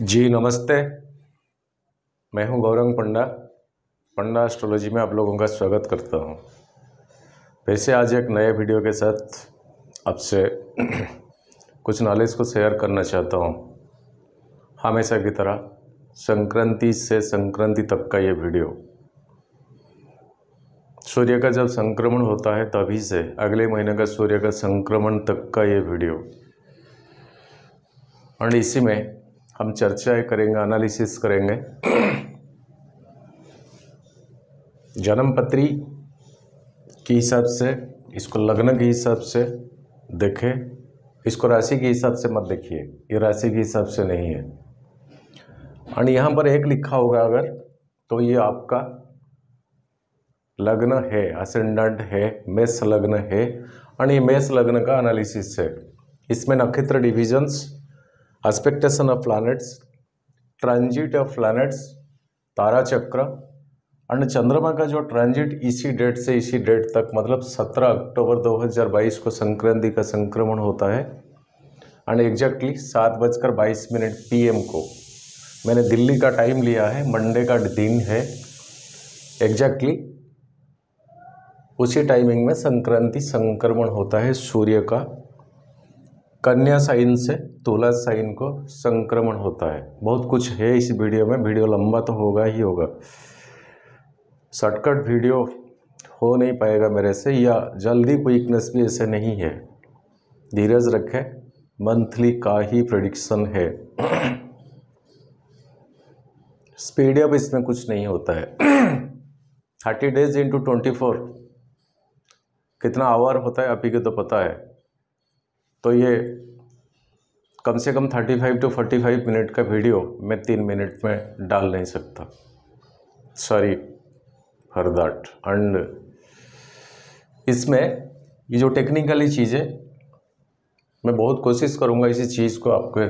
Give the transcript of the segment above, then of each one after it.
जी नमस्ते मैं हूं गौरंग पंडा पंडा एस्ट्रोलॉजी में आप लोगों का स्वागत करता हूं फिर से आज एक नए वीडियो के साथ आपसे कुछ नॉलेज को शेयर करना चाहता हूं हमेशा की तरह संक्रांति से संक्रांति तक का ये वीडियो सूर्य का जब संक्रमण होता है तभी से अगले महीने का सूर्य का संक्रमण तक का ये वीडियो और इसी में हम चर्चाएं करेंगे एनालिसिस करेंगे जन्मपत्री के हिसाब से इसको लग्न के हिसाब से देखें इसको राशि के हिसाब से मत देखिए ये राशि के हिसाब से नहीं है और यहाँ पर एक लिखा होगा अगर तो ये आपका लग्न है असेंडेंट है मेष लग्न है और ये मेष लग्न का एनालिसिस है इसमें नक्षत्र divisions expectation of planets transit of planets तारा चक्र एंड चंद्रमा का जो ट्रांजिट इसी डेट से इसी डेट तक मतलब 17 अक्टूबर 2022 को संक्रांति का संक्रमण होता है एंड एग्जैक्टली सात बजकर बाईस मिनट पी को मैंने दिल्ली का टाइम लिया है मंडे का दिन है एग्जैक्टली उसी टाइमिंग में संक्रांति संक्रमण होता है सूर्य का कन्या साइन से तुला साइन को संक्रमण होता है बहुत कुछ है इस वीडियो में वीडियो लंबा तो होगा ही होगा शॉर्टकट वीडियो हो नहीं पाएगा मेरे से या जल्दी क्विकनेस भी ऐसे नहीं है धीरज रखें मंथली का ही प्रडिक्शन है स्पीड अब इसमें कुछ नहीं होता है thirty days into twenty four कितना आवर होता है अभी के को तो पता है तो ये कम से कम 35 टू फोर्टी मिनट का वीडियो मैं तीन मिनट में डाल नहीं सकता सॉरी फॉर दैट एंड इसमें ये जो टेक्निकली चीज़ है मैं बहुत कोशिश करूँगा इसी चीज़ को आपके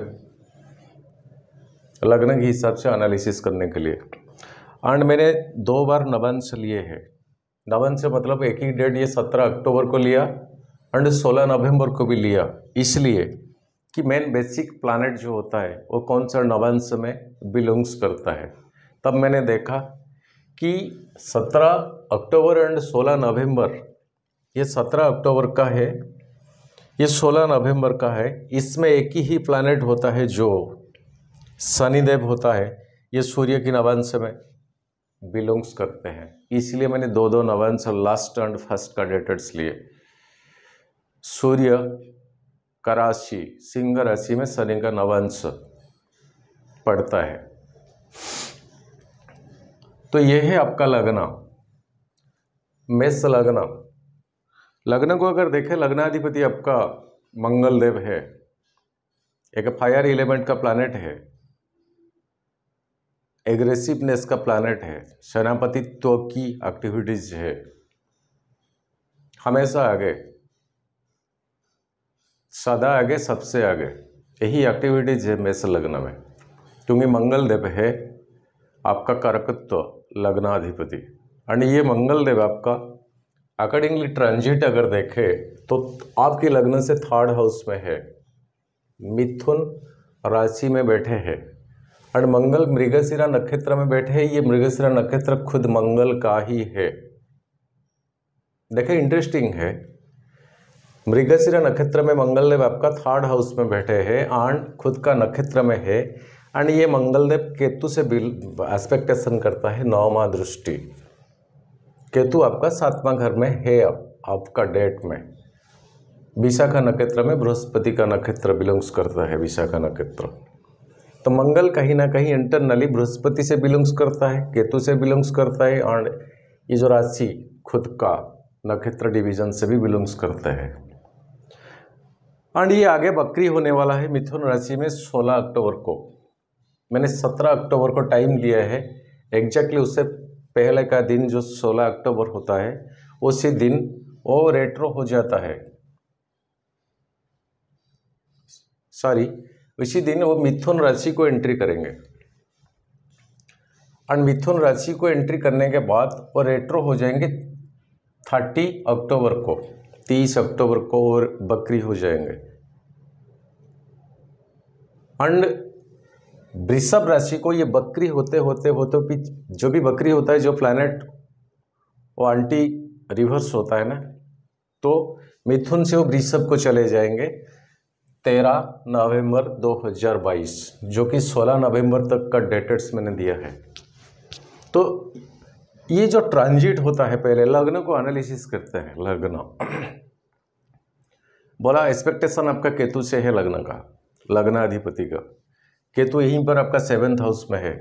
लगने के हिसाब से एनालिसिस करने के लिए एंड मैंने दो बार नवंश लिए हैं नवंश से मतलब एक ही डेट ये सत्रह अक्टूबर को लिया एंड 16 नवंबर को भी लिया इसलिए कि मेन बेसिक प्लानट जो होता है वो कौन सा नवंश में बिलोंग्स करता है तब मैंने देखा कि 17 अक्टूबर एंड 16 नवंबर ये 17 अक्टूबर का है ये 16 नवंबर का है इसमें एक ही प्लानट होता है जो शनिदेव होता है ये सूर्य की नवांश में बिलोंग्स करते हैं इसलिए मैंने दो दो नवांश लास्ट एंड फर्स्ट का डेटर्स लिए सूर्य का राशि सिंह राशि में शनि का नवांश पड़ता है तो यह है आपका लगना मेष लगना लग्न को अगर देखें लग्नाधिपति आपका मंगलदेव है एक फायर एलिमेंट का प्लानट है एग्रेसिवनेस का प्लानट है सेनापतित्व की एक्टिविटीज है हमेशा आगे सदा आगे सबसे आगे यही एक्टिविटीज है मेष लग्न में क्योंकि मंगलदेव है आपका कर्कत्व लग्नाधिपति एंड ये मंगलदेव आपका अकॉर्डिंगली ट्रांजिट अगर देखे तो आपके लग्न से थर्ड हाउस में है मिथुन राशि में बैठे है और मंगल मृगशिरा नक्षत्र में बैठे है ये मृगशिरा नक्षत्र खुद मंगल का ही है देखें इंटरेस्टिंग है मृगशिरा नक्षत्र में मंगलदेव आपका थर्ड हाउस में बैठे हैं आंड खुद का नक्षत्र में है एंड ये मंगलदेव केतु से बिल एस्पेक्टेशन करता है नौमा दृष्टि केतु आपका सातवां घर में है अब आपका डेट में विशाखा नक्षत्र में बृहस्पति का नक्षत्र बिलोंग्स करता है विशाखा नक्षत्र तो मंगल कहीं ना कहीं इंटरनली बृहस्पति से बिलोंग्स करता है केतु से बिलोंग्स करता है और ये जो राशि खुद का नक्षत्र डिवीजन से भी बिलोंग्स करता है एंड ये आगे बकरी होने वाला है मिथुन राशि में 16 अक्टूबर को मैंने 17 अक्टूबर को टाइम लिया है एग्जैक्टली उससे पहले का दिन जो 16 अक्टूबर होता है उसी दिन वो रेट्रो हो जाता है सॉरी उसी दिन वो मिथुन राशि को एंट्री करेंगे एंड मिथुन राशि को एंट्री करने के बाद वो रेट्रो हो जाएंगे थर्टी अक्टूबर को तीस अक्टूबर को और बकरी हो जाएंगे अंड वृषभ राशि को ये बकरी होते होते होते भी जो भी बकरी होता है जो प्लानट वो आंटी रिवर्स होता है ना तो मिथुन से वो वृषभ को चले जाएंगे तेरह नवंबर 2022 जो कि 16 नवंबर तक का डेटेट्स मैंने दिया है तो ये जो ट्रांजिट होता है पहले लग्न को एनालिसिस करते हैं लग्न बोला एक्सपेक्टेशन आपका केतु से है लग्न का लग्नाधिपति का केतु यहीं पर आपका सेवेंथ हाउस में है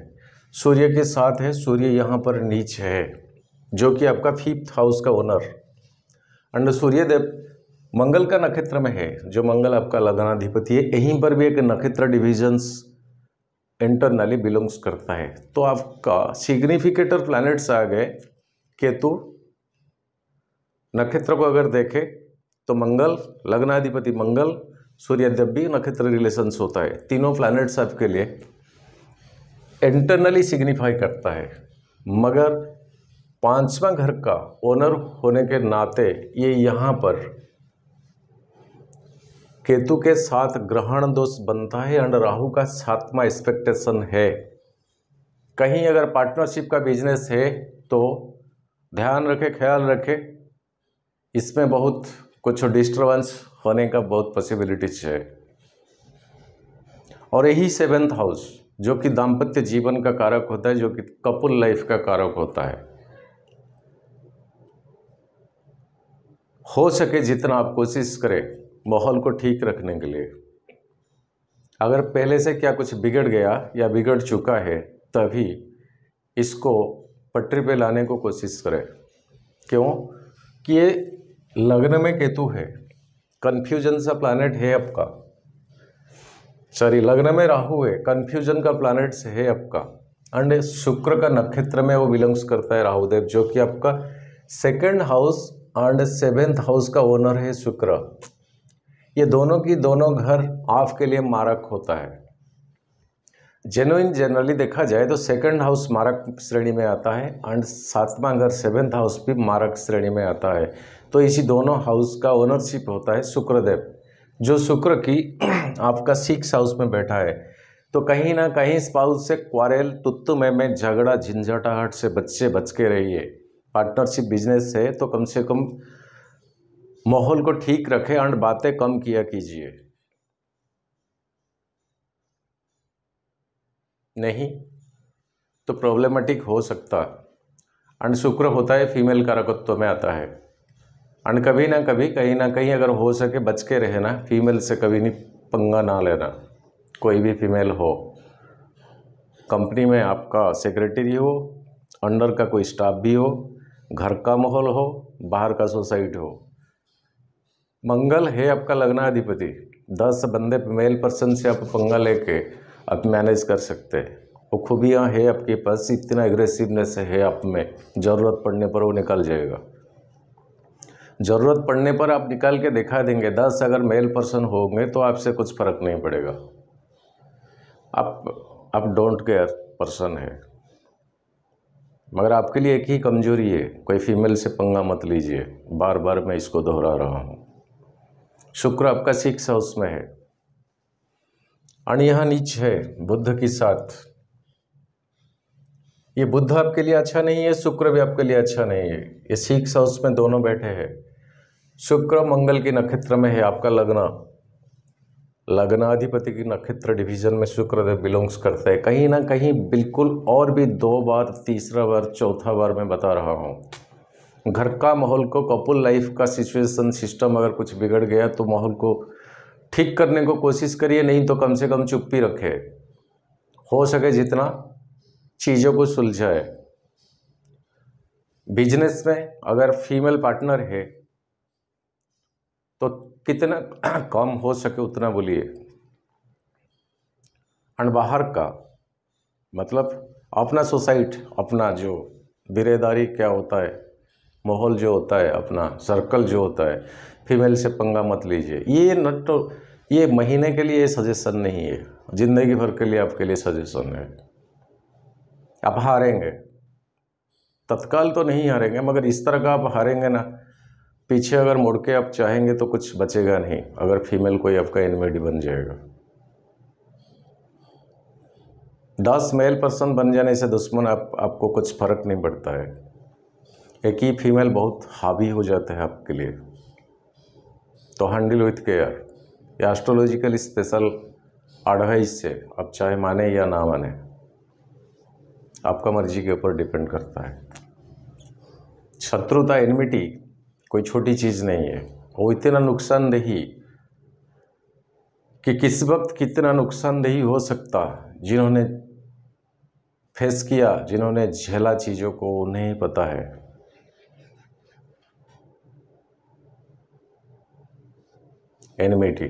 सूर्य के साथ है सूर्य यहाँ पर नीच है जो कि आपका फिफ्थ हाउस का ओनर एंड सूर्यदेव मंगल का नक्षत्र में है जो मंगल आपका लग्नाधिपति है यहीं पर भी एक नक्षत्र डिविजन्स इंटरनली बिलोंग्स करता है तो आपका सिग्निफिकेटर प्लैनेट्स आ गए केतु नक्षत्र को अगर देखें तो मंगल लग्नाधिपति मंगल सूर्यदेव भी नक्षत्र रिलेशंस होता है तीनों प्लैनेट्स आपके लिए इंटरनली सिग्निफाई करता है मगर पांचवा घर का ओनर होने के नाते ये यहाँ पर केतु के साथ ग्रहण दोष बनता है एंड राहु का सातवा एक्सपेक्टेशन है कहीं अगर पार्टनरशिप का बिजनेस है तो ध्यान रखें ख्याल रखें इसमें बहुत कुछ डिस्टर्बेंस होने का बहुत पॉसिबिलिटीज है और यही सेवेंथ हाउस जो कि दाम्पत्य जीवन का कारक होता है जो कि कपुल लाइफ का कारक होता है हो सके जितना आप कोशिश करें माहौल को ठीक रखने के लिए अगर पहले से क्या कुछ बिगड़ गया या बिगड़ चुका है तभी इसको पटरी पे लाने को कोशिश करें क्यों कि ये लग्न में केतु है कन्फ्यूजन सा प्लानट है आपका सॉरी लग्न में राहु है कन्फ्यूजन का प्लानट है आपका एंड शुक्र का नक्षत्र में वो बिलोंग्स करता है राहुदेव जो कि आपका second house and seventh house का ओनर है शुक्र ये दोनों की दोनों घर ऑफ के लिए मारक होता है जेनुइन जनरली देखा जाए तो सेकंड हाउस मारक श्रेणी में आता है एंड सातवां घर सेवेंथ हाउस भी मारक श्रेणी में आता है तो इसी दोनों हाउस का ओनरशिप होता है शुक्रदेव जो शुक्र की आपका सिक्स हाउस में बैठा है तो कहीं ना कहीं स्पाउस से क्वारेल तुत्तु में में झगड़ा झंझटाहट से बच्चे बच के रहिए पार्टनरशिप बिजनेस है तो कम से कम माहौल को ठीक रखें एंड बातें कम किया कीजिए नहीं तो प्रॉब्लमेटिक हो सकता एंड शुक्र होता है फीमेल कारकत्व में आता है एंड कभी ना कभी कहीं ना कहीं अगर हो सके बच के रहना फीमेल से कभी नहीं पंगा ना लेना कोई भी फीमेल हो कंपनी में आपका सेक्रेटरी हो अंडर का कोई स्टाफ भी हो घर का माहौल हो बाहर का सोसाइटी हो मंगल है आपका लग्नाधिपति दस बंदे मेल पर्सन से आप पंगा लेके आप मैनेज कर सकते हैं वो खूबियाँ है आपके पास इतना एग्रेसिवनेस है आप में ज़रूरत पड़ने पर वो निकल जाएगा ज़रूरत पड़ने पर आप निकाल के दिखा देंगे दस अगर मेल पर्सन होंगे तो आपसे कुछ फ़र्क नहीं पड़ेगा आप आप डोंट केयर पर्सन है मगर आपके लिए एक ही कमजोरी है कोई फीमेल से पंगा मत लीजिए बार बार मैं इसको दोहरा रहा हूँ शुक्र आपका सिक्स हाउस में है आणि यहाँ नीच है बुद्ध के साथ ये बुद्ध आपके लिए अच्छा नहीं है शुक्र भी आपके लिए अच्छा नहीं है ये सिक्स हाउस में दोनों बैठे हैं शुक्र मंगल के नक्षत्र में है आपका लग्न लग्नाधिपति की नक्षत्र डिवीजन में शुक्र बिलोंग्स करते हैं कहीं ना कहीं बिल्कुल और भी दो बार तीसरा बार चौथा बार मैं बता रहा हूँ घर का माहौल को कपल लाइफ का सिचुएशन सिस्टम अगर कुछ बिगड़ गया तो माहौल को ठीक करने को कोशिश करिए नहीं तो कम से कम चुप्पी रखे हो सके जितना चीज़ों को सुलझाए बिजनेस में अगर फीमेल पार्टनर है तो कितना कम हो सके उतना बोलिए एंड बाहर का मतलब अपना सोसाइट अपना जो बिरेदारी क्या होता है माहौल जो होता है अपना सर्कल जो होता है फीमेल से पंगा मत लीजिए ये नट तो ये महीने के लिए सजेशन नहीं है ज़िंदगी भर के लिए आपके लिए सजेशन है आप हारेंगे तत्काल तो नहीं हारेंगे मगर इस तरह का आप हारेंगे ना पीछे अगर मुड़ के आप चाहेंगे तो कुछ बचेगा नहीं अगर फीमेल कोई आपका एनवेडी बन जाएगा दस मेल पर्सन बन जाने से दुश्मन आप आपको कुछ फर्क नहीं पड़ता है एक ही फीमेल बहुत हावी हो जाते हैं आपके लिए तो हैंडल विथ केयर या एस्ट्रोलॉजिकल स्पेशल एडवाइस से आप चाहे माने या ना माने आपका मर्जी के ऊपर डिपेंड करता है शत्रुता एनमिटी कोई छोटी चीज़ नहीं है वो इतना नुकसानदेही कि किस वक्त कितना नुकसानदेही हो सकता जिन्होंने फेस किया जिन्होंने झेला चीज़ों को नहीं पता है एनिमेटी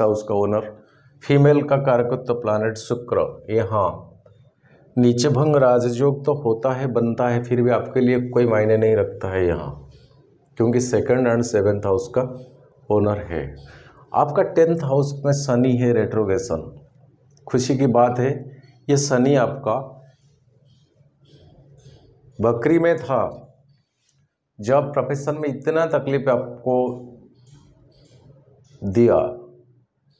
हाउस का ओनर फीमेल का कारकत्व प्लानट शुक्र ये हाँ, नीचे भंग राजयोग तो होता है बनता है फिर भी आपके लिए कोई मायने नहीं रखता है यहाँ क्योंकि सेकंड एंड सेवेंथ हाउस का ओनर है आपका टेंथ हाउस में शनि है रेट्रोगेशन खुशी की बात है ये शनि आपका बकरी में था जब प्रोफेशन में इतना तकलीफ आपको दिया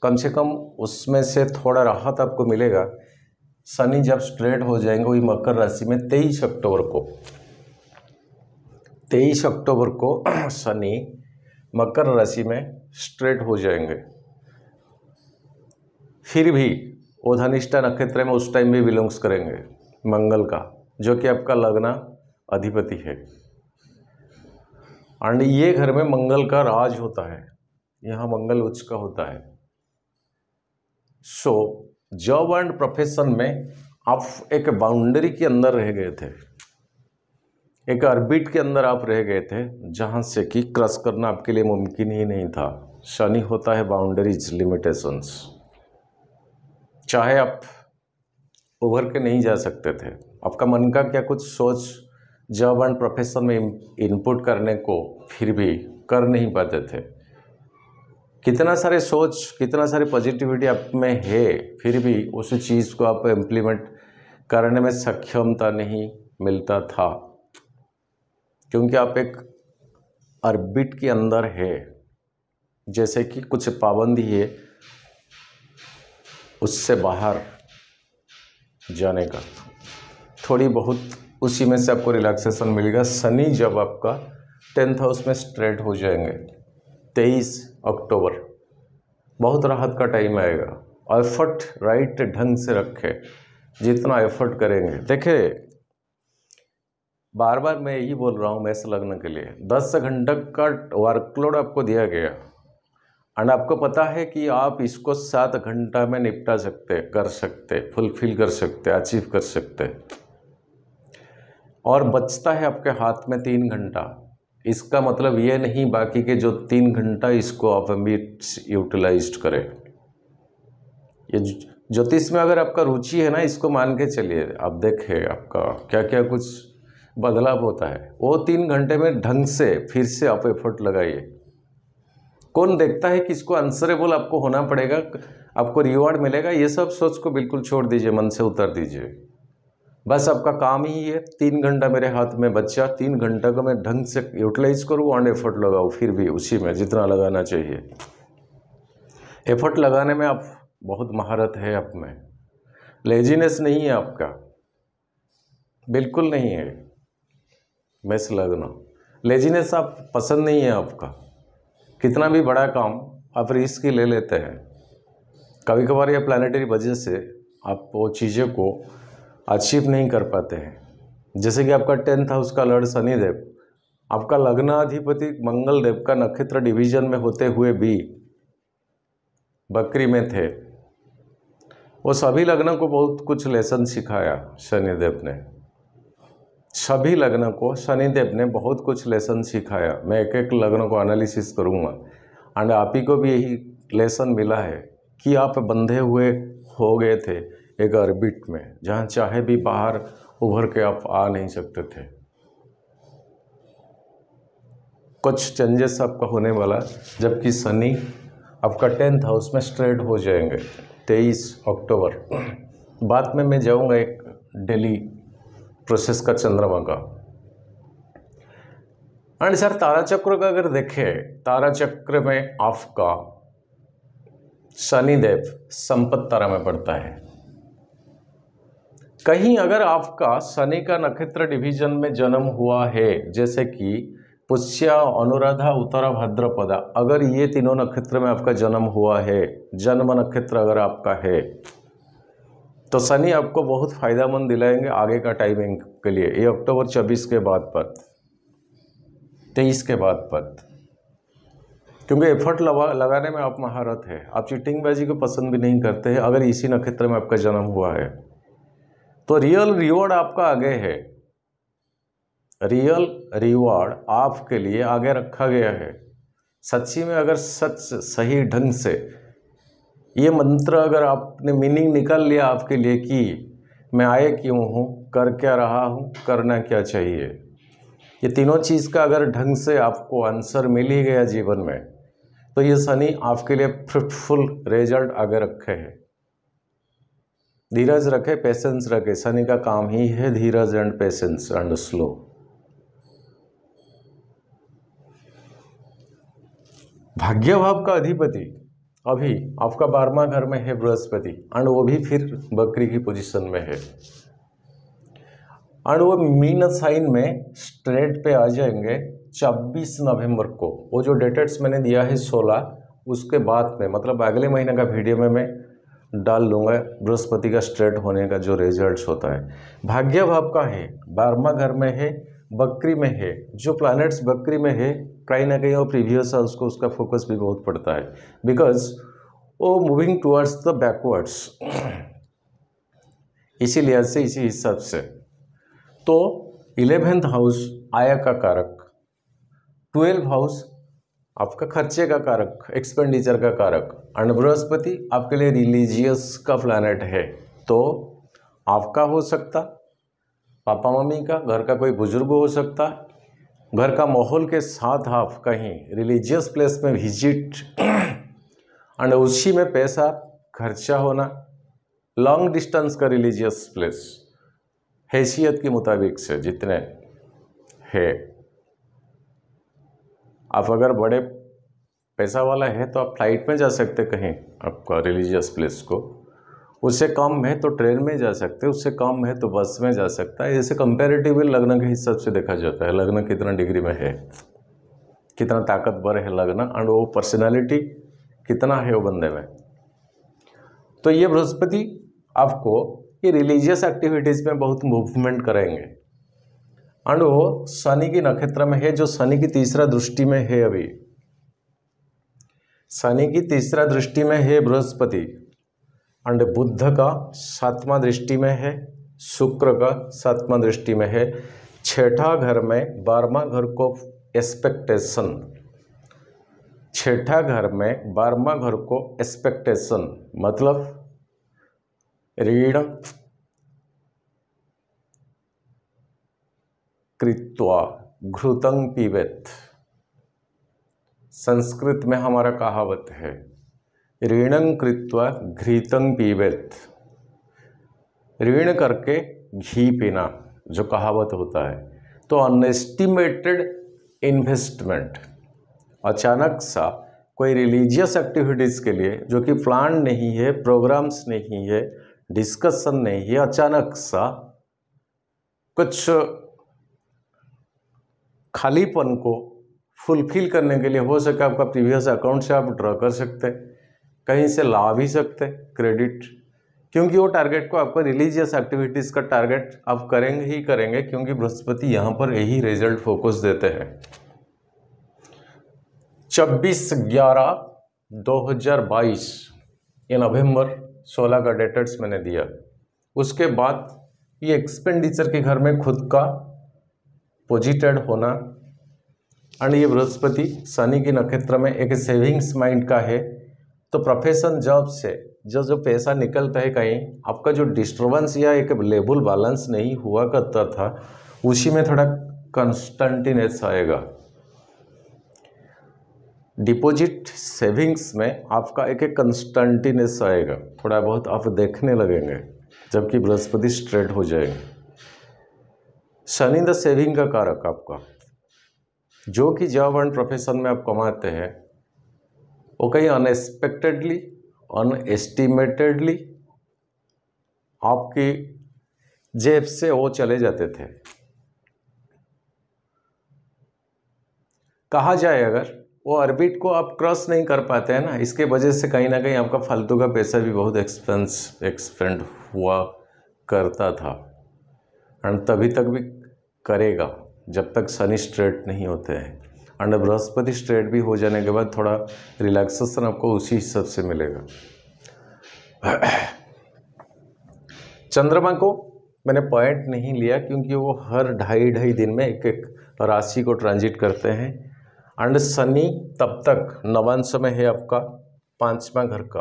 कम से कम उसमें से थोड़ा राहत आपको मिलेगा शनि जब स्ट्रेट हो जाएंगे वही मकर राशि में तेईस अक्टूबर को तेईस अक्टूबर को शनि मकर राशि में स्ट्रेट हो जाएंगे फिर भी वो धनिष्ठा नक्षत्र में उस टाइम भी बिलोंग्स करेंगे मंगल का जो कि आपका लगना अधिपति है एंड ये घर में मंगल का राज होता है यहाँ मंगल उच्च का होता है सो जॉब एंड प्रोफेशन में आप एक बाउंड्री के अंदर रह गए थे एक अर्बिट के अंदर आप रह गए थे जहाँ से कि क्रॉस करना आपके लिए मुमकिन ही नहीं था शनि होता है बाउंड्रीज लिमिटेशंस चाहे आप उभर के नहीं जा सकते थे आपका मन का क्या कुछ सोच जॉब एंड प्रोफेशन में इनपुट करने को फिर भी कर नहीं पाते थे कितना सारे सोच कितना सारे पॉजिटिविटी आप में है फिर भी उस चीज़ को आप इम्प्लीमेंट करने में सक्षमता नहीं मिलता था क्योंकि आप एक अर्बिट के अंदर है जैसे कि कुछ पाबंदी है उससे बाहर जाने का थोड़ी बहुत उसी में से आपको रिलैक्सेशन मिलेगा शनि जब आपका टेंथ हाउस में स्ट्रेट हो जाएंगे तेईस अक्टूबर बहुत राहत का टाइम आएगा एफर्ट राइट ढंग से रखें जितना एफर्ट करेंगे देखे बार बार मैं यही बोल रहा हूँ मैसे लगने के लिए दस घंटे का वर्कलोड आपको दिया गया एंड आपको पता है कि आप इसको सात घंटा में निपटा सकते कर सकते फुलफिल कर सकते अचीव कर सकते और बचता है आपके हाथ में तीन घंटा इसका मतलब ये नहीं बाकी के जो तीन घंटा इसको आप अमिट यूटिलाइज करें ये ज्योतिष में अगर आपका रुचि है ना इसको मान के चलिए आप देखें आपका क्या क्या कुछ बदलाव होता है वो तीन घंटे में ढंग से फिर से आप एफर्ट लगाइए कौन देखता है कि इसको आंसरेबल आपको होना पड़ेगा आपको रिवॉर्ड मिलेगा ये सब सोच को बिल्कुल छोड़ दीजिए मन से उतर दीजिए बस आपका काम ही है तीन घंटा मेरे हाथ में बच्चा तीन घंटा का मैं ढंग से यूटिलाइज करूँ और एफर्ट लगाऊँ फिर भी उसी में जितना लगाना चाहिए एफर्ट लगाने में आप बहुत महारत है आप में लेजीनेस नहीं है आपका बिल्कुल नहीं है मैस लगना लेजीनेस आप पसंद नहीं है आपका कितना भी बड़ा काम आप रिस्क ही ले लेते हैं कभी कभार ये प्लानिटरी वजह से आप वो चीज़ों को अचीव नहीं कर पाते हैं जैसे कि आपका टेंथ हाउस का लड़ शनिदेव आपका लग्नाधिपति मंगल देव का नक्षत्र डिवीजन में होते हुए भी बकरी में थे वो सभी लग्न को बहुत कुछ लेसन सिखाया शनिदेव ने सभी लग्न को शनिदेव ने बहुत कुछ लेसन सिखाया मैं एक एक लग्न को एनालिसिस करूँगा एंड आप ही को भी यही लेसन मिला है कि आप बंधे हुए हो गए थे एक ऑर्बिट में जहाँ चाहे भी बाहर उभर के आप आ नहीं सकते थे कुछ चेंजेस आपका होने वाला जबकि सनी आपका टेंथ हाउस में स्ट्रेट हो जाएंगे तेईस अक्टूबर बाद में मैं जाऊंगा एक डेली प्रोसेस का चंद्रमा का एंड सर तारा चक्र का अगर देखें तारा चक्र में आपका शनिदेव संपत तारा में पड़ता है कहीं अगर आपका शनि का नक्षत्र डिवीजन में जन्म हुआ है जैसे कि पुष्या अनुराधा उत्तरा भद्रपदा अगर ये तीनों नक्षत्र में आपका जन्म हुआ है जन्म नक्षत्र अगर आपका है तो शनि आपको बहुत फायदेमंद दिलाएंगे आगे का टाइमिंग के लिए ये अक्टूबर 24 के बाद पर तेईस के बाद पर क्योंकि एफर्ट लगा लगाने में आप महारत है आप चिटिंगबाजी को पसंद भी नहीं करते हैं अगर इसी नक्षत्र में आपका जन्म हुआ है तो रियल रिवॉर्ड आपका आगे है रियल रिवॉर्ड आपके लिए आगे रखा गया है सच्ची में अगर सच सही ढंग से ये मंत्र अगर आपने मीनिंग निकाल लिया आपके लिए कि मैं आए क्यों हूँ कर क्या रहा हूँ करना क्या चाहिए ये तीनों चीज़ का अगर ढंग से आपको आंसर मिल ही गया जीवन में तो ये शनि आपके लिए फ्रूटफुल रिजल्ट आगे रखे हैं धीरज रखे पेशेंस रखे शनि का काम ही है धीरज एंड पेशेंस एंड स्लो भाग्य भाव का अधिपति अभी आपका बारहवा घर में है बृहस्पति एंड वो भी फिर बकरी की पोजीशन में है एंड वो मीन साइन में स्ट्रेट पे आ जाएंगे 26 नवंबर को वो जो डेटेट्स मैंने दिया है 16 उसके बाद में मतलब अगले महीने का वीडियो में मैं डाल लूँगा बृहस्पति का स्ट्रेट होने का जो रिजल्ट होता है भाग्य भाव का है बारहवा घर में है बकरी में है जो प्लैनेट्स बकरी में है कहीं ना कहीं वो प्रीवियस है उसको उसका फोकस भी बहुत पड़ता है बिकॉज वो मूविंग टुवर्ड्स द बैकवर्ड्स इसी लिहाज से इसी हिसाब से तो इलेवेंथ हाउस आया का कारक ट्वेल्व हाउस आपका खर्चे का कारक एक्सपेंडिचर का कारक एंड बृहस्पति आपके लिए रिलीजियस का प्लानट है तो आपका हो सकता पापा मम्मी का घर का कोई बुजुर्ग हो सकता घर का माहौल के साथ आप कहीं रिलीजियस प्लेस में विजिट एंड उसी में पैसा खर्चा होना लॉन्ग डिस्टेंस का रिलीजियस प्लेस हैसियत के मुताबिक से जितने है आप अगर बड़े पैसा वाला है तो आप फ्लाइट में जा सकते कहीं आपका रिलीजियस प्लेस को उससे कम है तो ट्रेन में जा सकते उससे कम है तो बस में जा सकता है जैसे कंपेरेटिवली लग्न के हिसाब से देखा जाता है लग्न कितना डिग्री में है कितना ताकतवर है लग्न एंड वो पर्सनैलिटी कितना है वो बंदे में तो ये बृहस्पति आपको ये रिलीजियस एक्टिविटीज़ में बहुत मूवमेंट करेंगे एंड वो शनि के नक्षत्र में है जो शनि की तीसरा दृष्टि में है अभी शनि की तीसरा दृष्टि में है बृहस्पति एंड बुद्ध का सातवां दृष्टि में है शुक्र का सातवां दृष्टि में है छठा घर में बारवा घर को एक्सपेक्टेशन छठा घर में बारवा घर को एक्सपेक्टेशन मतलब ऋण कृत्वा घृतंग पीवेत संस्कृत में हमारा कहावत है ऋणं कृत्वा घृतंग पीवेत ऋण करके घी पीना जो कहावत होता है तो अनएस्टिमेटेड इन्वेस्टमेंट अचानक सा कोई रिलीजियस एक्टिविटीज़ के लिए जो कि प्लान नहीं है प्रोग्राम्स नहीं है डिस्कशन नहीं है अचानक सा कुछ खालीपन को फुलफिल करने के लिए हो सके आपका प्रीवियस अकाउंट से आप ड्रॉ कर सकते कहीं से ला भी सकते क्रेडिट क्योंकि वो टारगेट को आपका रिलीजियस एक्टिविटीज़ का टारगेट आप करेंगे ही करेंगे क्योंकि बृहस्पति यहाँ पर यही रिजल्ट फोकस देते हैं छब्बीस ग्यारह 2022 ये नवंबर 16 का डेटर्स मैंने दिया उसके बाद ये एक्सपेंडिचर के घर में खुद का पोजिटेड होना एंड ये बृहस्पति शनि के नक्षत्र में एक सेविंग्स माइंड का है तो प्रोफेशन जॉब से जो जो पैसा निकलता है कहीं आपका जो डिस्टर्बेंस या एक लेबल बैलेंस नहीं हुआ करता था उसी में थोड़ा कंस्टेंटिनेस आएगा डिपॉजिट सेविंग्स में आपका एक एक कंस्टेंटिनेस आएगा थोड़ा बहुत आप देखने लगेंगे जबकि बृहस्पति स्ट्रेट हो जाएगा शनि द सेविंग का कारक आपका जो कि जॉब एंड प्रोफेशन में आप कमाते हैं वो कहीं अनएक्सपेक्टेडली अनएस्टिमेटेडली आपकी जेब से वो चले जाते थे कहा जाए अगर वो ऑर्बिट को आप क्रॉस नहीं कर पाते हैं ना इसके वजह से कहीं ना कहीं आपका फालतू का पैसा भी बहुत एक्सपेंस एक्सपेंड हुआ करता था एंड तभी तक भी करेगा जब तक शनि स्ट्रेट नहीं होते हैं अंड बृहस्पति स्ट्रेट भी हो जाने के बाद थोड़ा रिलैक्सेशन आपको उसी हिसाब से मिलेगा चंद्रमा को मैंने पॉइंट नहीं लिया क्योंकि वो हर ढाई ढाई दिन में एक एक राशि को ट्रांजिट करते हैं अंड शनि तब तक नवांश में है आपका पांचवा घर का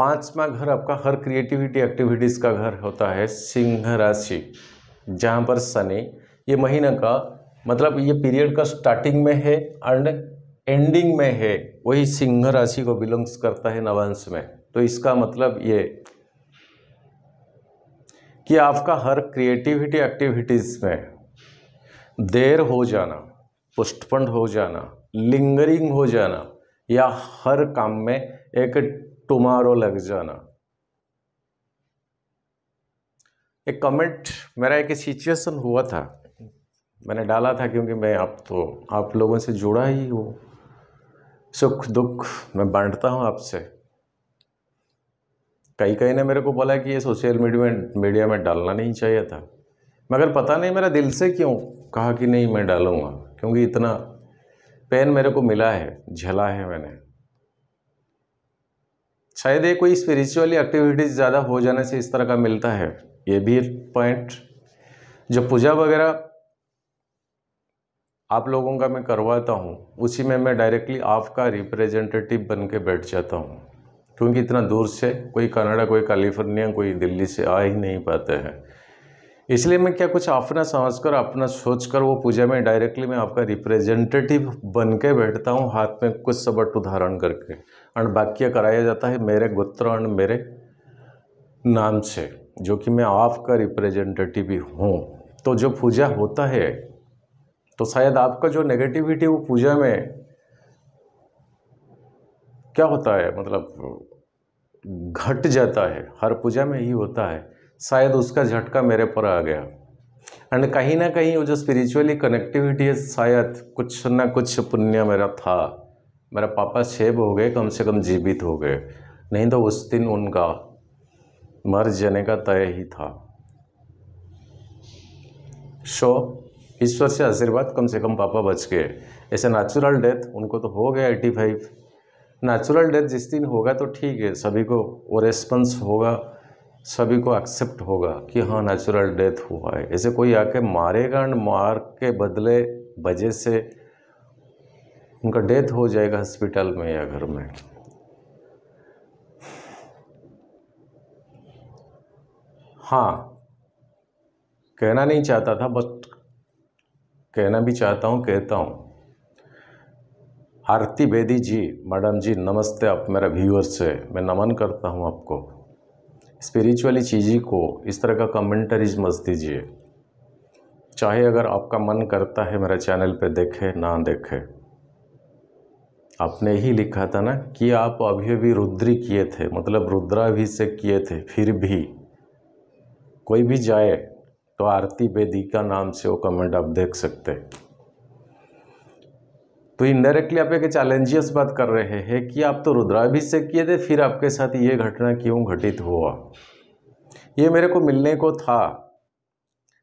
पांचवा घर आपका हर क्रिएटिविटी एक्टिविटीज़ का घर होता है सिंह राशि जहाँ पर शनि ये महीना का मतलब ये पीरियड का स्टार्टिंग में है एंड एंडिंग में है वही सिंह राशि को बिलोंग्स करता है नवांश में तो इसका मतलब ये कि आपका हर क्रिएटिविटी एक्टिविटीज़ में देर हो जाना पुष्टपंड हो जाना लिंगरिंग हो जाना या हर काम में एक टुमारो लग जाना एक कमेंट मेरा एक सिचुएशन हुआ था मैंने डाला था क्योंकि मैं आप तो आप लोगों से जुड़ा ही हूँ सुख दुख मैं बांटता हूँ आपसे कई कई ने मेरे को बोला कि ये सोशल मीडिया में मीडिया में डालना नहीं चाहिए था मगर पता नहीं मेरा दिल से क्यों कहा कि नहीं मैं डालूँगा क्योंकि इतना पेन मेरे को मिला है झला है मैंने शायद ये कोई स्पिरिचुअली एक्टिविटीज़ ज़्यादा हो जाने से इस तरह का मिलता है ये भी पॉइंट जो पूजा वगैरह आप लोगों का मैं करवाता हूँ उसी में मैं डायरेक्टली आपका रिप्रेजेंटेटिव बन के बैठ जाता हूँ क्योंकि इतना दूर से कोई कनाडा कोई कैलिफोर्निया कोई दिल्ली से आ ही नहीं पाते हैं इसलिए मैं क्या कुछ अपना समझ कर अपना सोच कर वो पूजा में डायरेक्टली मैं आपका रिप्रेजेंटेटिव बन के बैठता हूँ हाथ में कुछ सबट उदाहरण करके एंड वाक्य कराया जाता है मेरे गोत्र एंड मेरे नाम से जो कि मैं आपका रिप्रेजेंटेटिव भी हूँ तो जो पूजा होता है तो शायद आपका जो नेगेटिविटी वो पूजा में क्या होता है मतलब घट जाता है हर पूजा में ही होता है शायद उसका झटका मेरे पर आ गया एंड कहीं ना कहीं वो जो स्पिरिचुअली कनेक्टिविटी है शायद कुछ ना कुछ पुण्य मेरा था मेरा पापा सेब हो गए कम से कम जीवित हो गए नहीं तो उस दिन उनका मर जाने का तय ही था शो ईश्वर से आशीर्वाद कम से कम पापा बच गए ऐसे नेचुरल डेथ उनको तो हो गया एट्टी फाइव नेचुरल डेथ जिस दिन होगा तो ठीक है सभी को वो रेस्पॉन्स होगा सभी को एक्सेप्ट होगा कि हाँ नेचुरल डेथ हुआ है ऐसे कोई आके मारेगा एंड मार के बदले वजह से उनका डेथ हो जाएगा हॉस्पिटल में या घर में हाँ कहना नहीं चाहता था बस कहना भी चाहता हूँ कहता हूँ आरती बेदी जी मैडम जी नमस्ते आप मेरे व्यूअर्स से मैं नमन करता हूँ आपको स्पिरिचुअली चीज़ी को इस तरह का कमेंटरीज मत दीजिए चाहे अगर आपका मन करता है मेरा चैनल पे देखे ना देखे आपने ही लिखा था ना कि आप अभी अभी रुद्री किए थे मतलब रुद्राभिषेक किए थे फिर भी कोई भी जाए तो आरती बेदी का नाम से वो कमेंट आप देख सकते तो इनडायरेक्टली आप एक चैलेंजियस बात कर रहे हैं कि आप तो रुद्राभिषेक किए थे फिर आपके साथ ये घटना क्यों घटित हुआ ये मेरे को मिलने को था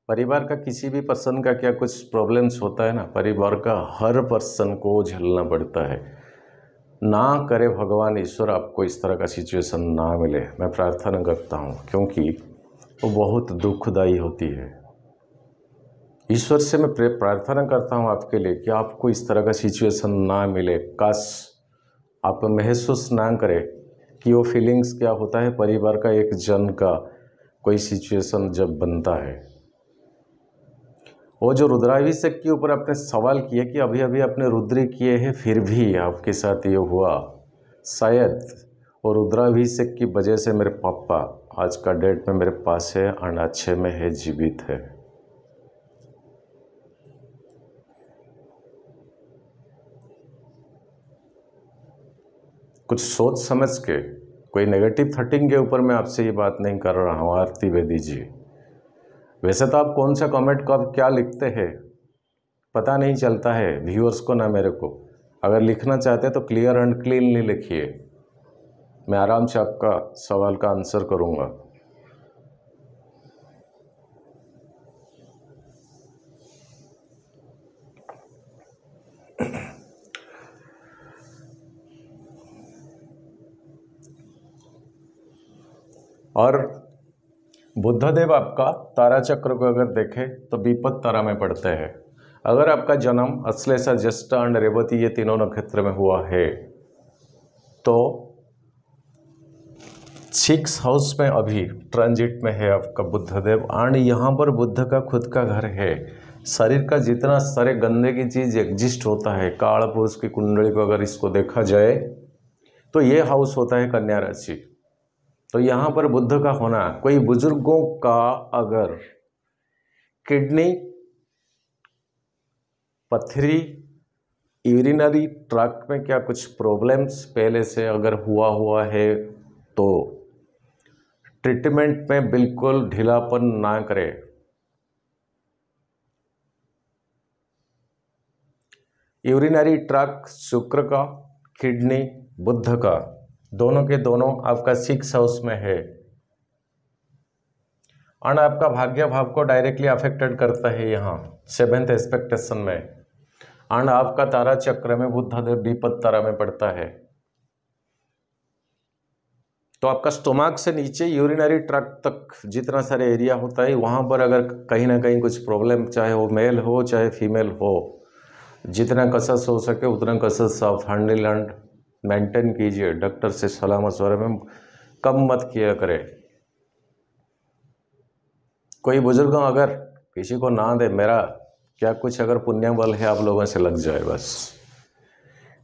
परिवार का किसी भी पर्सन का क्या कुछ प्रॉब्लम्स होता है ना परिवार का हर पर्सन को झेलना पड़ता है ना करे भगवान ईश्वर आपको इस तरह का सिचुएशन ना मिले मैं प्रार्थना करता हूँ क्योंकि वो बहुत दुखदायी होती है ईश्वर से मैं प्रार्थना करता हूँ आपके लिए कि आपको इस तरह का सिचुएशन ना मिले काश आप महसूस ना करें कि वो फीलिंग्स क्या होता है परिवार का एक जन का कोई सिचुएशन जब बनता है वो जो रुद्राभिषेक के ऊपर आपने सवाल किया कि अभी अभी आपने रुद्र किए हैं फिर भी आपके साथ ये हुआ शायद और रुद्राभिषेक की वजह से मेरे पापा आज का डेट में मेरे पास है अनाछे में है जीवित है कुछ सोच समझ के कोई नेगेटिव थर्टिंग के ऊपर मैं आपसे ये बात नहीं कर रहा हूँ आरती वेदी जी वैसे तो आप कौन सा कमेंट को आप क्या लिखते हैं पता नहीं चलता है व्यूअर्स को ना मेरे को अगर लिखना चाहते तो क्लियर एंड क्लीनली लिखिए मैं आराम से आपका सवाल का आंसर करूंगा और बुद्धदेव आपका तारा चक्र को अगर देखे तो बीपत तारा में पड़ते हैं अगर आपका जन्म अश्लेषा ज्येष्ठा एंड रेवती ये तीनों नक्षत्र में हुआ है तो सिक्स हाउस में अभी ट्रांजिट में है आपका बुद्धदेव एंड यहाँ पर बुद्ध का खुद का घर है शरीर का जितना सारे गंदे की चीज़ एग्जिस्ट होता है काल पुरुष की कुंडली को अगर इसको देखा जाए तो ये हाउस होता है कन्या राशि तो यहाँ पर बुद्ध का होना कोई बुजुर्गों का अगर किडनी पथरी यूरिनरी ट्रैक में क्या कुछ प्रॉब्लम्स पहले से अगर हुआ हुआ है तो ट्रीटमेंट में बिल्कुल ढीलापन ना करे यूरिनरी ट्रक शुक्र का किडनी बुद्ध का दोनों के दोनों आपका सिक्स हाउस में है और आपका भाग्य भाव को डायरेक्टली अफेक्टेड करता है यहाँ सेवेंथ एक्सपेक्टेशन में और आपका तारा चक्र में बुद्ध देव विपद तारा में पड़ता है तो आपका स्टोमाक से नीचे यूरिनरी ट्रक तक जितना सारे एरिया होता है वहाँ पर अगर कहीं ना कहीं कुछ प्रॉब्लम चाहे वो मेल हो चाहे फीमेल हो जितना कसर हो सके उतना कसर आप हैंडल हैंड मेंटेन कीजिए डॉक्टर से सलाह मशवरे में कम मत किया करें कोई बुज़ुर्ग अगर किसी को ना दे मेरा क्या कुछ अगर पुण्य बल है आप लोगों से लग जाए बस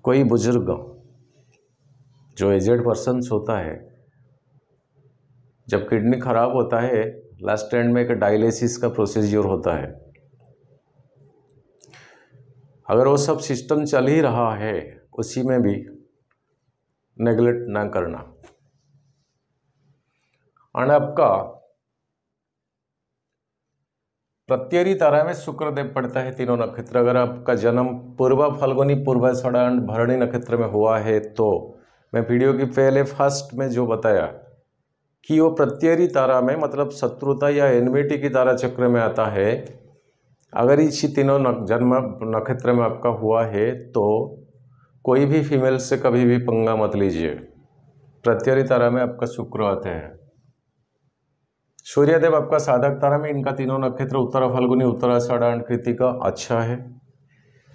कोई बुज़ुर्ग जो एजेड पर्सनस होता है जब किडनी खराब होता है लास्ट स्टैंड में एक डायलिसिस का प्रोसीजर होता है अगर वो सब सिस्टम चल ही रहा है उसी में भी नेगलेक्ट ना करना और आपका प्रत्येरी तारा में शुक्रदेव पड़ता है तीनों नक्षत्र अगर आपका जन्म पूर्वा फाल्गुनी पूर्वा षड़ा भरणी नक्षत्र में हुआ है तो मैं वीडियो की पहले फर्स्ट में जो बताया कि वो प्रत्यरी तारा में मतलब शत्रुता या एनमिटी की तारा चक्र में आता है अगर इसी तीनों नक जन्म नक्षत्र में आपका हुआ है तो कोई भी फीमेल से कभी भी पंगा मत लीजिए प्रत्ययरी तारा में आपका शुक्र आते हैं सूर्यदेव आपका साधक तारा में इनका तीनों नक्षत्र उत्तरा फल्गुनी उत्तराषाढ़ कृतिका अच्छा है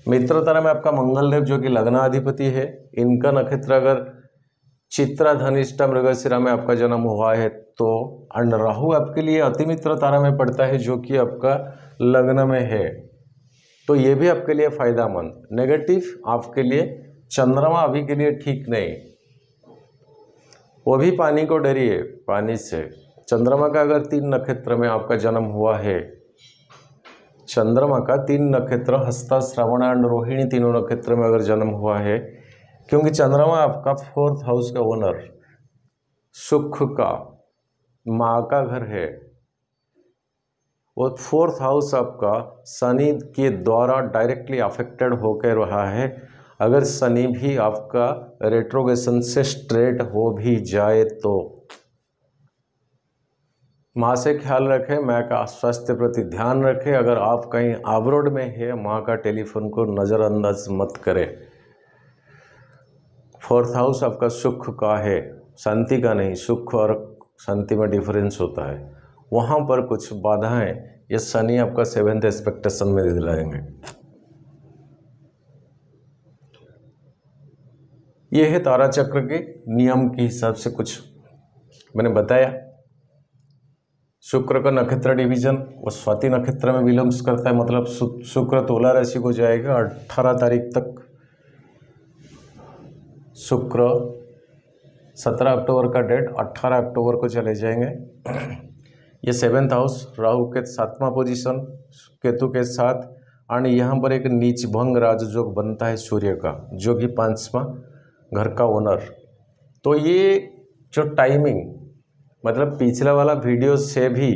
मित्र तारा में आपका मंगलदेव जो कि लग्नाधिपति है इनका नक्षत्र अगर चित्रा धनिष्ठा मृगशिरा में आपका जन्म हुआ है तो अंड राहु आपके लिए अतिमित्र तारा में पड़ता है जो कि आपका लग्न में है तो ये भी आपके लिए फायदामंद नेगेटिव आपके लिए चंद्रमा अभी के लिए ठीक नहीं वो भी पानी को डरिए पानी से चंद्रमा का अगर तीन नक्षत्र में आपका जन्म हुआ है चंद्रमा का तीन नक्षत्र हस्ता श्रवण एंड रोहिणी तीनों नक्षत्र में अगर जन्म हुआ है क्योंकि चंद्रमा आपका फोर्थ हाउस का ओनर सुख का माँ का घर है और फोर्थ हाउस आपका शनि के द्वारा डायरेक्टली अफेक्टेड होकर रहा है अगर शनि भी आपका रेट्रोगेशन से स्ट्रेट हो भी जाए तो माँ से ख्याल रखें मैं का स्वास्थ्य प्रति ध्यान रखें अगर आप कहीं आवरोड में है माँ का टेलीफोन को नज़रअंदाज मत करें फोर्थ हाउस आपका सुख का है शांति का नहीं सुख और शांति में डिफरेंस होता है वहाँ पर कुछ बाधाएं ये शनि आपका सेवेंथ एक्सपेक्टेशन में दिलाएंगे ये है तारा चक्र के नियम के हिसाब से कुछ मैंने बताया शुक्र का नक्षत्र डिवीजन वो स्वाति नक्षत्र में विलम्ब करता है मतलब शुक्र तोला राशि को जाएगा अट्ठारह तारीख तक शुक्र सत्रह अक्टूबर का डेट अट्ठारह अक्टूबर को चले जाएंगे ये सेवेंथ हाउस राहु के सातवां पोजीशन केतु के साथ और यहाँ पर एक नीच भंग राजयोग बनता है सूर्य का जो कि पाँचवा घर का ओनर तो ये जो टाइमिंग मतलब पिछला वाला वीडियो से भी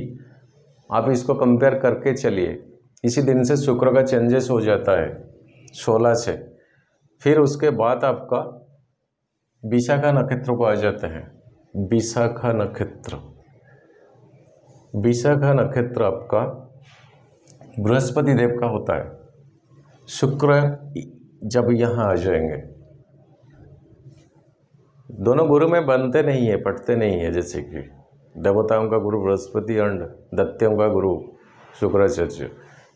आप इसको कंपेयर करके चलिए इसी दिन से शुक्र का चेंजेस हो जाता है सोलह से फिर उसके बाद आपका विशाखा नक्षत्र को आ जाते हैं विशाखा नक्षत्र विशाखा नक्षत्र आपका बृहस्पति देव का होता है शुक्र जब यहाँ आ जाएंगे दोनों गुरु में बनते नहीं है पटते नहीं है जैसे कि देवताओं का गुरु बृहस्पति एंड दत्त्यों का गुरु शुक्राचार्य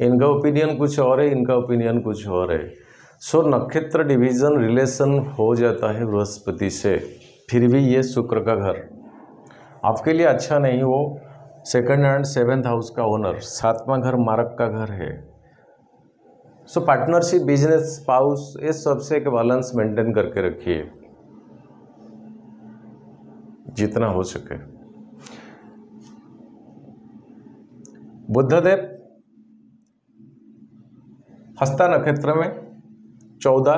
इनका ओपिनियन कुछ और है इनका ओपिनियन कुछ और है सो नक्षत्र डिवीज़न रिलेशन हो जाता है बृहस्पति से फिर भी ये शुक्र का घर आपके लिए अच्छा नहीं वो सेकंड एंड सेवेंथ हाउस का ओनर सातवां घर मारक का घर है सो पार्टनरशिप बिजनेस पाउस ये सबसे एक बैलेंस मेंटेन करके रखिए जितना हो सके बुद्धदेव हस्ता नक्षत्र में चौदह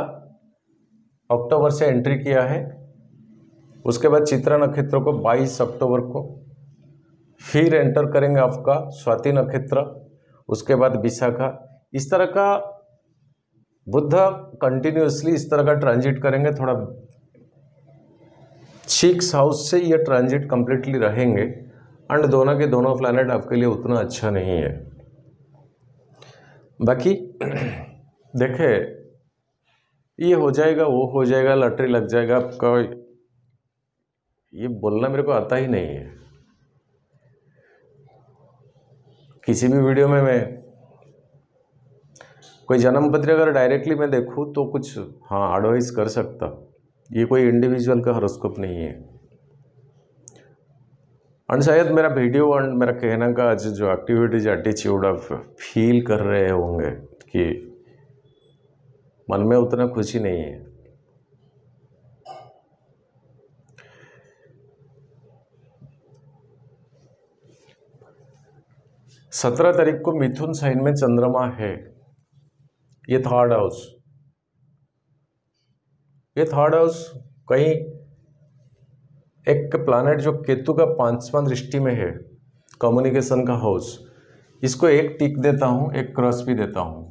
अक्टूबर से एंट्री किया है उसके बाद चित्रा नक्षत्र को 22 अक्टूबर को फिर एंटर करेंगे आपका स्वाति नक्षत्र उसके बाद विशाखा इस तरह का बुद्ध कंटिन्यूसली इस तरह का ट्रांजिट करेंगे थोड़ा सिक्स हाउस से ये ट्रांजिट कम्प्लीटली रहेंगे एंड दोनों के दोनों प्लानट आपके लिए उतना अच्छा नहीं है बाकी देखें ये हो जाएगा वो हो जाएगा लॉटरी लग जाएगा आपका ये बोलना मेरे को आता ही नहीं है किसी भी वीडियो में मैं कोई जन्म पत्र अगर डायरेक्टली मैं देखूँ तो कुछ हाँ एडवाइस कर सकता ये कोई इंडिविजुअल का हॉरोस्कोप नहीं है एंड शायद मेरा वीडियो एंड मेरा कहना का जो एक्टिविटीज एटीच्यूड आप फील कर रहे होंगे कि मन में उतना खुशी नहीं है सत्रह तारीख को मिथुन साइन में चंद्रमा है ये थर्ड हाउस ये थर्ड हाउस कहीं एक प्लानट जो केतु का पांचवा दृष्टि में है कम्युनिकेशन का हाउस इसको एक टिक देता हूँ एक क्रॉस भी देता हूँ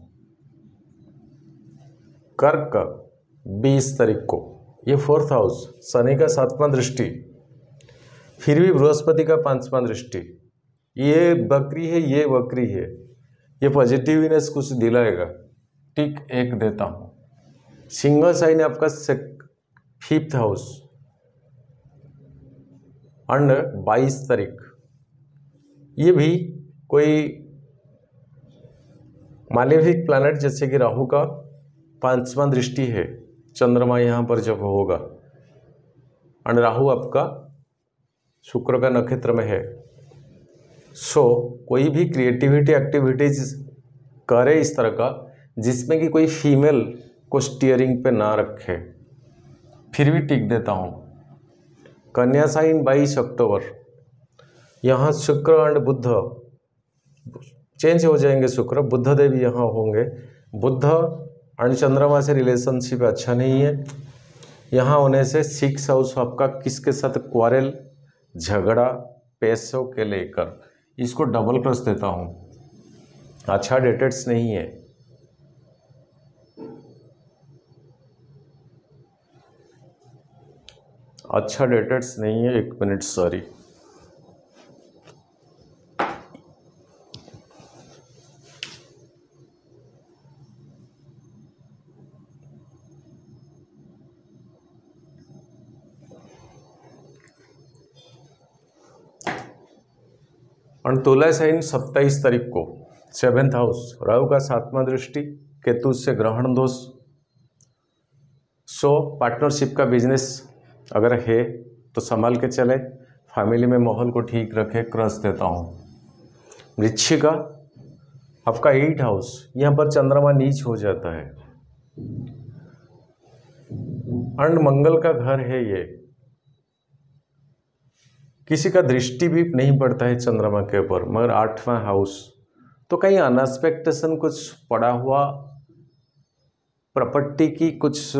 कर्क बीस तारीख को ये फोर्थ हाउस शनि का सातवां दृष्टि फिर भी बृहस्पति का पांचवां दृष्टि ये बकरी है ये बकरी है ये पॉजिटिवनेस कुछ दिलाएगा टिक एक देता हूँ सिंगल साइन आपका फिफ्थ हाउस अंड बाईस तारीख ये भी कोई मालेफिक प्लानट जैसे कि राहु का पांचवा दृष्टि है चंद्रमा यहाँ पर जब होगा और राहु आपका शुक्र का नक्षत्र में है सो so, कोई भी क्रिएटिविटी एक्टिविटीज करे इस तरह का जिसमें कि कोई फीमेल को स्टीयरिंग पे ना रखे फिर भी टिक देता हूँ कन्या साइन बाईस अक्टूबर यहाँ शुक्र एंड बुद्ध चेंज हो जाएंगे शुक्र बुद्ध देव यहाँ होंगे बुद्ध अर्ण चंद्रमा से रिलेशनशिप अच्छा नहीं है यहाँ होने से सिक्स हाउस आपका किसके साथ क्वारल झगड़ा पैसों के लेकर इसको डबल प्लस देता हूँ अच्छा डेटेट्स नहीं है अच्छा डेटेड्स नहीं है एक मिनट सॉरी अनतोलस है इन सत्ताईस तारीख को सेवेंथ हाउस राहु का सातवां दृष्टि केतु से ग्रहण दोष सो पार्टनरशिप का बिजनेस अगर है तो संभाल के चले फैमिली में माहौल को ठीक रखे क्रस देता हूँ वृक्षिका आपका एट हाउस यहाँ पर चंद्रमा नीच हो जाता है अंड मंगल का घर है ये किसी का दृष्टि भी नहीं पड़ता है चंद्रमा के ऊपर मगर आठवां हाउस तो कहीं अनएक्सपेक्टेशन कुछ पड़ा हुआ प्रॉपर्टी की कुछ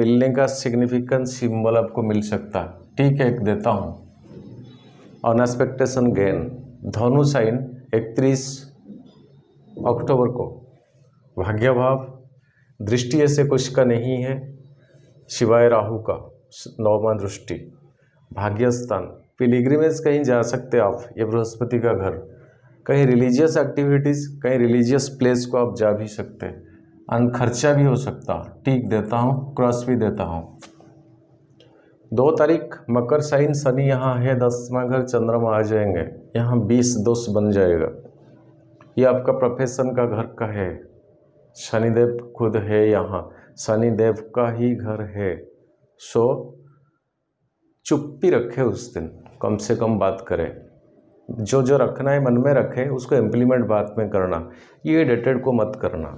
मिलने का सिग्निफिकेंट सिंबल आपको मिल सकता है ठीक है एक देता हूँ अनएक्सपेक्टेशन गेन धनु साइन इकतीस अक्टूबर को भाग्यभाव दृष्टि ऐसे कुछ का नहीं है शिवाय राहु का नौवा दृष्टि भाग्यस्थान पिलीग्रीमेज कहीं जा सकते आप ये बृहस्पति का घर कहीं रिलीजियस एक्टिविटीज़ कहीं रिलीजियस प्लेस को आप जा भी सकते अन खर्चा भी हो सकता टीक देता हूँ क्रॉस भी देता हूँ दो तारीख मकर साइन शनि यहाँ है दसवा घर चंद्रमा आ जाएंगे यहाँ बीस दोष बन जाएगा ये आपका प्रोफेशन का घर का है शनिदेव खुद है यहाँ शनिदेव का ही घर है सो चुप्पी रखे उस दिन कम से कम बात करें जो जो रखना है मन में रखें उसको इम्प्लीमेंट बात में करना ये डेटेड को मत करना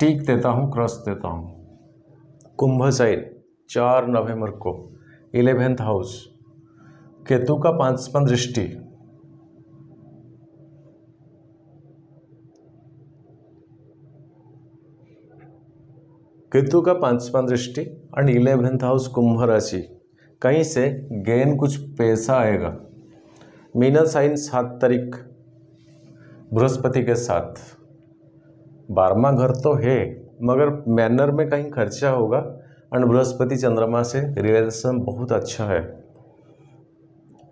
टीक देता हूँ क्रॉस देता हूँ कुंभ साइड चार नवंबर को इलेवेंथ हाउस केतु का पांचपन दृष्टि केतु का पांचवा दृष्टि एंड इलेवेंथ हाउस कुंभ राशि कहीं से गेन कुछ पैसा आएगा मीना साइन सात तारीख बृहस्पति के साथ बारहवा घर तो है मगर मैनर में कहीं खर्चा होगा एंड बृहस्पति चंद्रमा से रिलेशन बहुत अच्छा है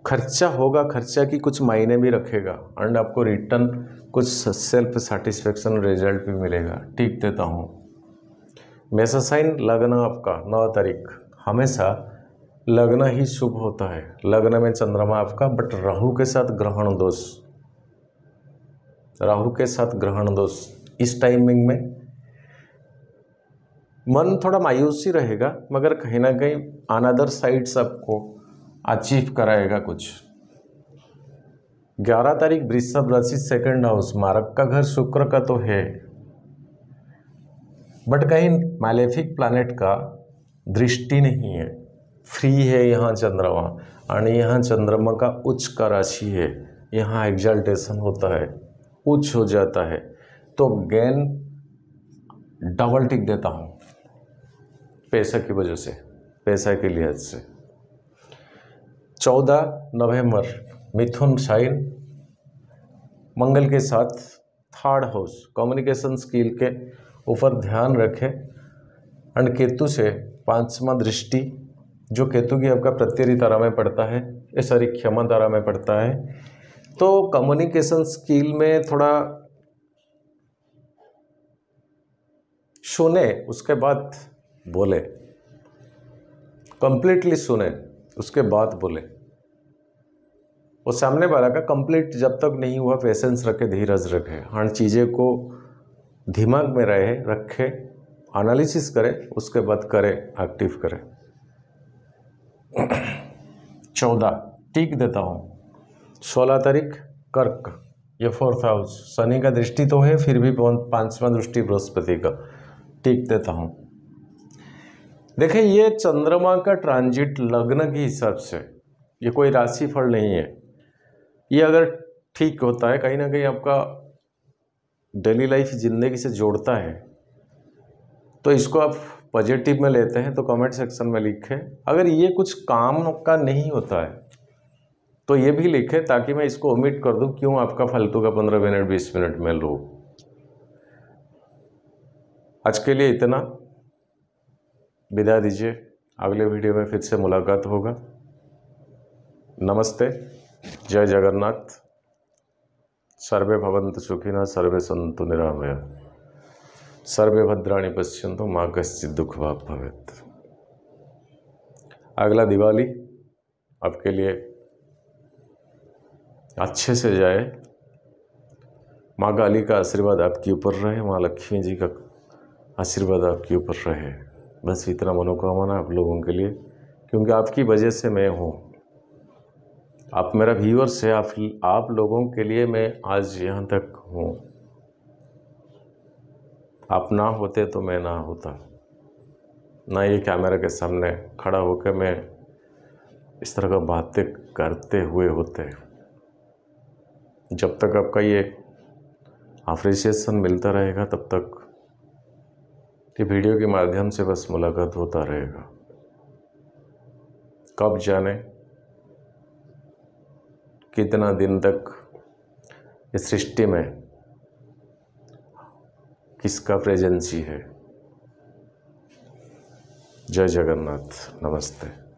खर्चा होगा खर्चा की कुछ मायने भी रखेगा एंड आपको रिटर्न कुछ सेल्फ सेटिस्फेक्शन रिजल्ट भी मिलेगा ठीक देता हूँ साइन लग्न आपका नौ तारीख हमेशा लग्न ही शुभ होता है लग्न में चंद्रमा आपका बट राहु के साथ ग्रहण दोष राहु के साथ ग्रहण दोष इस टाइमिंग में मन थोड़ा मायूसी रहेगा मगर कहीं ना कहीं अनदर साइड्स आपको अचीव कराएगा कुछ ग्यारह तारीख वृषभ राशि सेकंड हाउस मारक का घर शुक्र का तो है बट कहीं मैलेफिक प्लैनेट का दृष्टि नहीं है फ्री है यहाँ चंद्रमा और यहाँ चंद्रमा का उच्च का राशि है यहाँ एग्जल्टेशन होता है उच्च हो जाता है तो गेन डबल टिक देता हूँ पैसा की वजह से पैसा के लिहाज से चौदह नवंबर मिथुन शाइन मंगल के साथ थर्ड हाउस कम्युनिकेशन स्किल के ऊपर ध्यान रखें एंड केतु से पांचवा दृष्टि जो केतु की आपका प्रत्यरी तारा में पड़ता है ये सारी क्षमा तारा में पड़ता है तो कम्युनिकेशन स्किल में थोड़ा सुने उसके बाद बोले कंप्लीटली सुने उसके बाद बोले वो सामने वाला का कंप्लीट जब तक नहीं हुआ पेशेंस रखे धीरज रखे हर चीज़ें को दिमाग में रहे रखे एनालिसिस करें उसके बाद करें एक्टिव करें चौदह टीक देता हूँ सोलह तारीख कर्क ये फोर्थ हाउस शनि का दृष्टि तो है फिर भी पांचवा दृष्टि बृहस्पति का टीक देता हूँ देखिए ये चंद्रमा का ट्रांजिट लग्न के हिसाब से ये कोई राशि फल नहीं है ये अगर ठीक होता है कहीं ना कहीं आपका डेली लाइफ ज़िंदगी से जोड़ता है तो इसको आप पॉजिटिव में लेते हैं तो कमेंट सेक्शन में लिखें अगर ये कुछ काम का नहीं होता है तो ये भी लिखें ताकि मैं इसको ओमिट कर दूँ क्यों आपका फालतू का पंद्रह मिनट बीस मिनट में लो आज के लिए इतना विदा दीजिए अगले वीडियो में फिर से मुलाकात होगा नमस्ते जय जगन्नाथ सर्वे सुखी न सर्वे सन्तु निरामया सर्वे भद्राणी पश्यंतु माँ कश्चित दुख भाव भवेत अगला दिवाली आपके लिए अच्छे से जाए माँ काली का आशीर्वाद आपके ऊपर रहे माँ लक्ष्मी जी का आशीर्वाद आपके ऊपर रहे बस इतना मनोकामना आप लोगों के लिए क्योंकि आपकी वजह से मैं हूँ आप मेरा व्यूअर्स है आप आप लोगों के लिए मैं आज यहाँ तक हूँ आप ना होते तो मैं ना होता ना ये कैमरा के सामने खड़ा होकर मैं इस तरह का बातें करते हुए होते जब तक आपका ये अप्रिसिएसन मिलता रहेगा तब तक ये वीडियो के माध्यम से बस मुलाकात होता रहेगा कब जाने कितना दिन तक इस सृष्टि में किसका प्रेजेंसी है जय जगन्नाथ नमस्ते